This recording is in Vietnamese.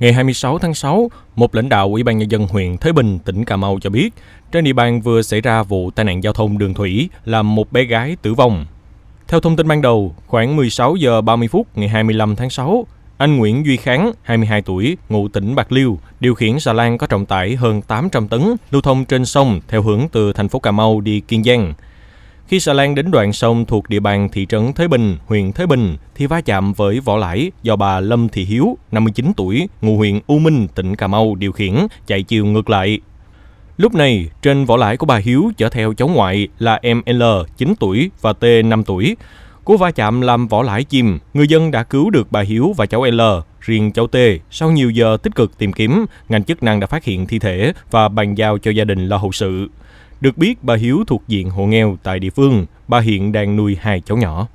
Ngày 26 tháng 6, một lãnh đạo Ủy ban Nhân dân huyện Thới Bình, tỉnh Cà Mau cho biết, trên địa bàn vừa xảy ra vụ tai nạn giao thông đường thủy làm một bé gái tử vong. Theo thông tin ban đầu, khoảng 16 giờ 30 phút ngày 25 tháng 6, anh Nguyễn Duy Kháng, 22 tuổi, ngụ tỉnh Bạc Liêu, điều khiển xà lan có trọng tải hơn 800 tấn, lưu thông trên sông theo hướng từ thành phố Cà Mau đi Kiên Giang. Khi xà lan đến đoạn sông thuộc địa bàn thị trấn Thế Bình, huyện Thế Bình thì va chạm với vỏ lãi do bà Lâm Thị Hiếu, 59 tuổi, ngụ huyện U Minh, tỉnh Cà Mau điều khiển chạy chiều ngược lại. Lúc này, trên vỏ lãi của bà Hiếu chở theo cháu ngoại là em L, 9 tuổi và T, 5 tuổi. Cú va chạm làm vỏ lãi chìm, người dân đã cứu được bà Hiếu và cháu L. Riêng cháu T, sau nhiều giờ tích cực tìm kiếm, ngành chức năng đã phát hiện thi thể và bàn giao cho gia đình lo hậu sự. Được biết bà Hiếu thuộc diện hộ nghèo tại địa phương, bà hiện đang nuôi hai cháu nhỏ.